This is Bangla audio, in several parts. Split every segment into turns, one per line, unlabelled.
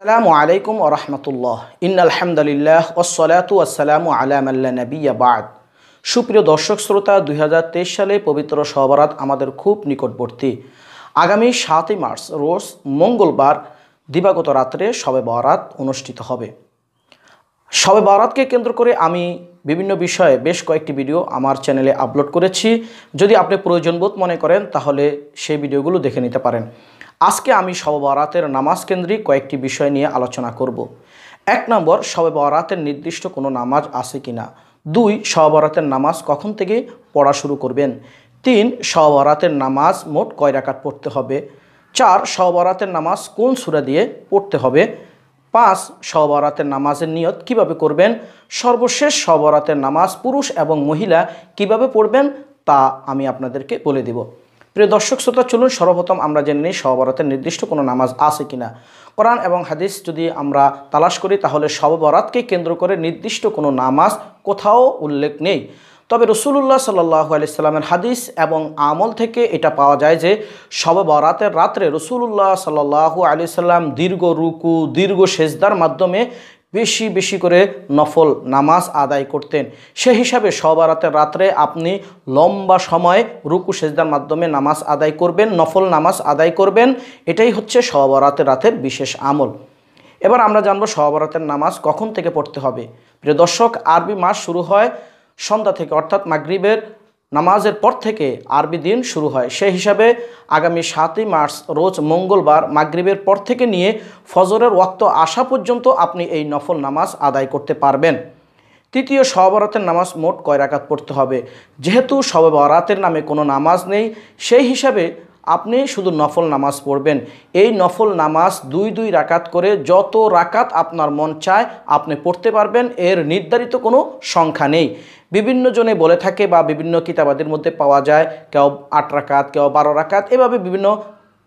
আসসালামু আলাইকুম ওরহমতুল্লাহ ইন আলহামদুলিল্লাহ ওসলাতু আসসালামু আলামাল্লা নবিয়া বাদ সুপ্রিয় দর্শক শ্রোতা দুই সালে পবিত্র সহবরাত আমাদের খুব নিকটবর্তী আগামী সাতই মার্চ রোজ মঙ্গলবার দিবাগত রাত্রে সবে বরাত অনুষ্ঠিত হবে সবে বরাতকে কেন্দ্র করে আমি বিভিন্ন বিষয়ে বেশ কয়েকটি ভিডিও আমার চ্যানেলে আপলোড করেছি যদি আপনি প্রয়োজন বোধ মনে করেন তাহলে সেই ভিডিওগুলো দেখে নিতে পারেন আজকে আমি সববরাতের নামাজ কেন্দ্রিক কয়েকটি বিষয় নিয়ে আলোচনা করব এক নম্বর সববরাতের নির্দিষ্ট কোনো নামাজ আছে কি না দুই সববরাতের নামাজ কখন থেকে পড়া শুরু করবেন তিন সববরাতের নামাজ মোট কয় রাকাত পড়তে হবে চার সববরাতের নামাজ কোন সুরা দিয়ে পড়তে হবে পাঁচ সবরাতের নামাজের নিয়ত কিভাবে করবেন সর্বশেষ সবরাতের নামাজ পুরুষ এবং মহিলা কিভাবে পড়বেন তা আমি আপনাদেরকে বলে দেব প্রিয় দর্শক শ্রোতা চলুন সর্বপ্রথম আমরা জেনে নিই সহবরাতের নির্দিষ্ট কোনো নামাজ আছে কিনা কোরআন এবং হাদিস যদি আমরা তালাশ করি তাহলে সহবরাতকে কেন্দ্র করে নির্দিষ্ট কোনো নামাজ কোথাও উল্লেখ নেই তবে রসুল্লাহ সাল্লাহ আলিয়াল্লামের হাদিস এবং আমল থেকে এটা পাওয়া যায় যে সব বরাতের রাত্রে রসুল্লাহ সাল্লাহ আলি সাল্লাম দীর্ঘ রুকু দীর্ঘ সেজদার মাধ্যমে বেশি বেশি করে নফল নামাজ আদায় করতেন সে হিসাবে সবারাতে রাত্রে আপনি লম্বা সময় রুকু সেজদার মাধ্যমে নামাজ আদায় করবেন নফল নামাজ আদায় করবেন এটাই হচ্ছে সবারাতে রাতের বিশেষ আমল এবার আমরা জানবো সহবরাতের নামাজ কখন থেকে পড়তে হবে প্রিয় দর্শক আরবি মাস শুরু হয় সন্ধ্যা থেকে অর্থাৎ মাগরীবের নামাজের পর থেকে আরবি দিন শুরু হয় সেই হিসাবে আগামী সাতই মার্চ রোজ মঙ্গলবার মাগরীবের পর থেকে নিয়ে ফজরের ওয়াক্ত আসা পর্যন্ত আপনি এই নফল নামাজ আদায় করতে পারবেন তৃতীয় সবরাতের নামাজ মোট কয় রাকাত পড়তে হবে যেহেতু সবরাতের নামে কোনো নামাজ নেই সেই হিসাবে আপনি শুধু নফল নামাজ পড়বেন এই নফল নামাজ দুই দুই রাকাত করে যত রাকাত আপনার মন চায় আপনি পড়তে পারবেন এর নির্ধারিত কোনো সংখ্যা নেই বিভিন্ন জনে বলে থাকে বা বিভিন্ন কিতাবাদের মধ্যে পাওয়া যায় কেউ আট রাকাত কেউ বারো রাকাত এভাবে বিভিন্ন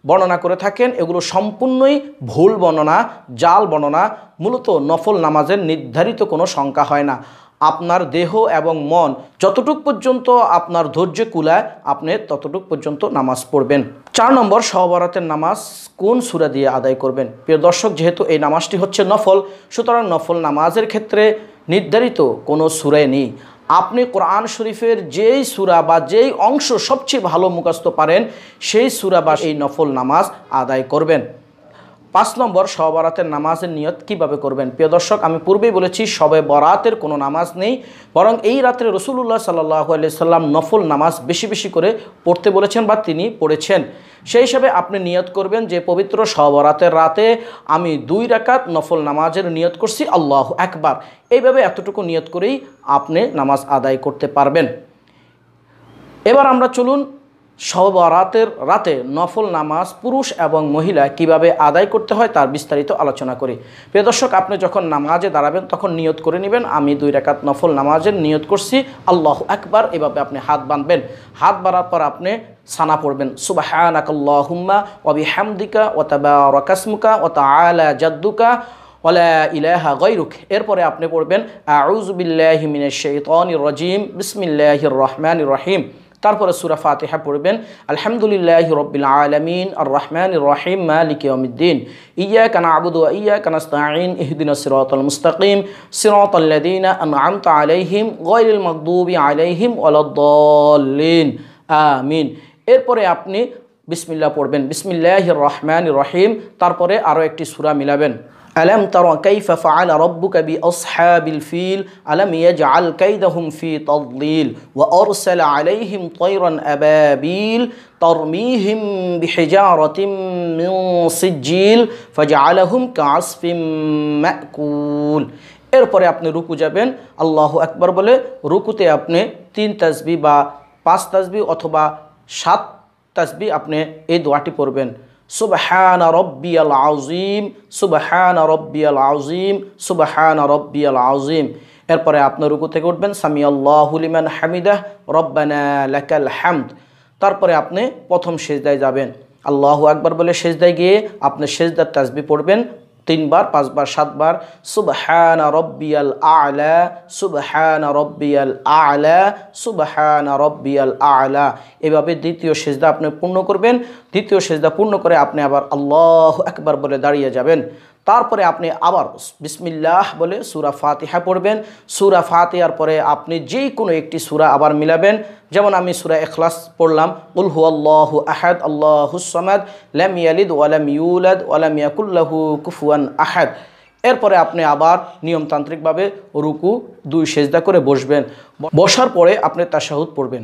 বর্ণনা করে থাকেন এগুলো সম্পূর্ণই ভুল বর্ণনা জাল বর্ণনা মূলত নফল নামাজের নির্ধারিত কোনো সংখ্যা হয় না আপনার দেহ এবং মন যতটুক পর্যন্ত আপনার ধৈর্য কুলায় আপনি ততটুক পর্যন্ত নামাজ পড়বেন চার নম্বর সহবরাতের নামাজ কোন সুরা দিয়ে আদায় করবেন প্রিয় দর্শক যেহেতু এই নামাজটি হচ্ছে নফল সুতরাং নফল নামাজের ক্ষেত্রে নির্ধারিত কোনো সুরায় নেই আপনি কোরআন শরীফের যেই সুরা বা যেই অংশ সবচেয়ে ভালো মুখস্থ পারেন সেই সুরা বা সেই নফল নামাজ আদায় করবেন পাঁচ নম্বর সবরাতের নামাজের নিয়ত কিভাবে করবেন প্রিয় দর্শক আমি পূর্বেই বলেছি সবে বরাতের কোনো নামাজ নেই বরং এই রাত্রে রসুল্লাহ সাল্লাহ সাল্লাম নফল নামাজ বেশি বেশি করে পড়তে বলেছেন বা তিনি পড়েছেন সেই হিসাবে আপনি নিয়ত করবেন যে পবিত্র সবরাতের রাতে আমি দুই রাকাত নফল নামাজের নিয়ত করছি আল্লাহ একবার এইভাবে এতটুকু নিয়ত করেই আপনি নামাজ আদায় করতে পারবেন এবার আমরা চলুন রাতের রাতে নফল নামাজ পুরুষ এবং মহিলা কিভাবে আদায় করতে হয় তার বিস্তারিত আলোচনা করি প্রিয় দর্শক আপনি যখন নামাজে দাঁড়াবেন তখন নিয়ত করে নেবেন আমি দুই রেখাত নফল নামাজের নিয়ত করছি আল্লাহ একবার এভাবে আপনি হাত বাঁধবেন হাত বাড়ার পর আপনি সানা পড়বেন সুবাহানাকাল্লাহুম্মা অবি হামদিকা ওয়াতাবা রকাসমুকা ওয়াতা আলা জাদ্দুকা ওলা ইলাহা গৈরুক এরপরে আপনি পড়বেন আউজুবিল্লাহ মিনের শৈতন রজিম বিসমিল্লাহ রহমান রহিম তারপরে সুরা ফাতিহা পড়বেন আলহামদুলিল্লাহি রাব্বিল আলামিন আর রহমানির রহিম মালিক ইয়াউমিদ্দিন ইয়া কানা ওয়া ইয়া কানাস্তাইন ইহদিনাস সিরাতাল মুস্তাকিম সিরাতাল সিরাতাল্লাদিন আন'আমতা আলাইহিম গায়রিল মাগদুবি আলাইহিম ওয়ালাদ-দাল্লিন আমিন এরপরে আপনি বিসমিল্লা পড়বেন বিসমিল্লাহ রহমান রহিম তারপরে আরও একটি সুরা মিলাবেন ألم تر كيف فعل ربك بأصحاب الفيل ألم يجعل كيدهم في تضليل وأرسل عليهم طيرا أبابيل ترميهم بحجارة من سجيل فجعلهم كعصف مأكول এরপরে আপনি রুকু যাবেন আল্লাহ আকবার বলে রুকুতে আপনি তিন তাসবি বা পাঁচ তাসবি অথবা সাত তাসবি আপনি এই দোয়াটি পড়বেন সুবহান রব্বিয়াল আউজিম সুবহান রব্বিয়াল আউজিম সুবহান রব্বিয়াল আউজিম এরপরে আপনার রুকু থেকে উঠবেন সামি আল্লাহুলিমান হামিদাহ রব্বানাল হামদ তারপরে আপনি প্রথম সেজদায় যাবেন আল্লাহ আকবর বলে সেজদায় গিয়ে আপনি সেজদার তাজবি পড়বেন তিনবার পাঁচবার সাতবার সুবহান রব্বিয়াল আলা সুবহান রব্বিয়াল আলা সুবহান রব্বিয়াল আলা এভাবে দ্বিতীয় সেজদা আপনি পূর্ণ করবেন দ্বিতীয় সেজদা পূর্ণ করে আপনি আবার আল্লাহ একবার বলে দাঁড়িয়ে যাবেন তারপরে আপনি আবার বিসমিল্লাহ বলে সুরা ফাতিহা পড়বেন সুরা ফাতিহার পরে আপনি যে কোনো একটি সুরা আবার মিলাবেন যেমন আমি সুরা এখলাস পড়লাম উলহু আল্লাহু আহাদ আল্লাহুসমাদ লাম ইয়ালিদ ওয়ালাম ইউলাদ ওয়ালাম ইয়াকুল্লাহু কুফুয়ান আহেদ এরপরে আপনি আবার নিয়মতান্ত্রিকভাবে রুকু দুই সেজদা করে বসবেন বসার পরে আপনি তাশাহুদ পড়বেন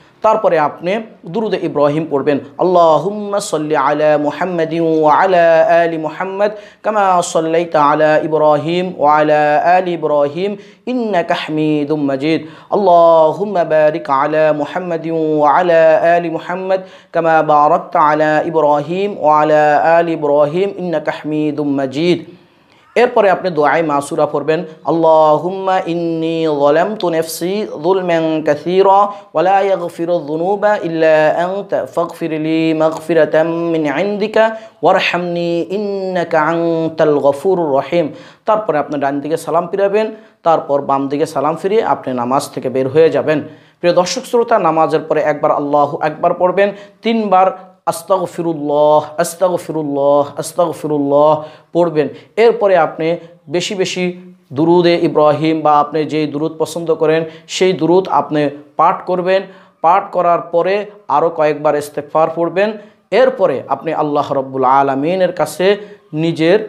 তারপরে আপনি দুরুদ ইব্রাহিম পড়বেন আল্লাহুম্মা সাল্লি আলা মুহাম্মাদিন ওয়া আলা আলি মুহাম্মাদ কামা সাল্লাইতা আলা ইব্রাহিম ওয়া আলা আলি ইব্রাহিম ইন্নাকা হামিদুম মাজিদ আল্লাহুম্মা বারিক আলা মুহাম্মাদিন ওয়া আলা আলি মুহাম্মাদ কামা বারাকতা আলা ইব্রাহিম ওয়া আলা আলি ইব্রাহিম ইন্নাকা হামিদুম মাজিদ এরপরে আপনি দোয়াই মাসুরা পড়বেন আল্লাহুম্মা ইন্নি যালামতু নাফসি যুলমান কাসীরা ওয়া লা ইয়াগফিরু যুনুবা ইল্লা আনতা ফাগফিরলি মাগফিরাতাম মিন ইনদিকা ওয়ারহামনি ইন্নাকা আনতাল গফুরুর রহিম তারপরে আপনি ডান দিকে সালাম ফিরাবেন তারপর বাম দিকে সালাম ফিরিয়ে আপনি নামাজ থেকে বের হয়ে যাবেন প্রিয় দর্শক শ্রোতা নামাজের পরে একবার আল্লাহ একবার পড়বেন তিনবার আস্তাগফিরুল্লাহ আস্তাগফিরুল্লাহ আস্তাগফিরুল্লাহ পড়বেন এরপরে আপনি বেশি বেশি দুরুদে ইব্রাহিম বা আপনি যেই দুরুদ পছন্দ করেন সেই দুরুদ আপনি পাঠ করবেন পাঠ করার পরে আরও কয়েকবার ইস্তেকফার পড়বেন এরপরে আপনি আল্লাহ রব্বুল আলমিনের কাছে নিজের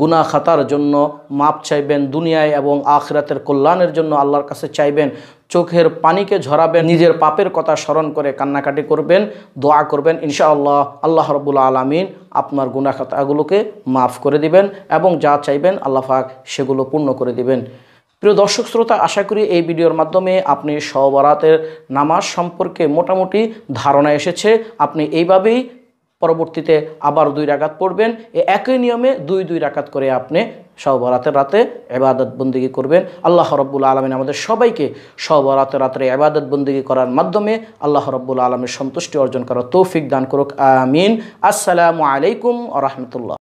গুনা খাতার জন্য মাপ চাইবেন দুনিয়ায় এবং আখরাতের কল্যাণের জন্য আল্লাহর কাছে চাইবেন চোখের পানিকে ঝরাবেন নিজের পাপের কথা স্মরণ করে কান্নাকাটি করবেন দোয়া করবেন ইনশাআল্লাহ আল্লাহ রবুল্লা আলমিন আপনার গুনা খাতাগুলোকে মাফ করে দিবেন এবং যা চাইবেন আল্লাহ সেগুলো পূর্ণ করে দিবেন প্রিয় দর্শক শ্রোতা আশা করি এই ভিডিওর মাধ্যমে আপনি সবরাতের নামাজ সম্পর্কে মোটামুটি ধারণা এসেছে আপনি এইভাবেই পরবর্তীতে আবার দুই রাকাত পড়বেন একই নিয়মে দুই দুই রাকাত করে আপনি সহবরাতের রাতে এবাদত বন্দিগি করবেন আল্লাহ রব্বুল আলমিন আমাদের সবাইকে রাতের রাত্রে এবাদত বন্দিগি করার মাধ্যমে আল্লাহ রব্বুল আলমের সন্তুষ্টি অর্জন করার তৌফিক দান করুক আমিন আসসালামু আলাইকুম আ রহমতুল্লাহ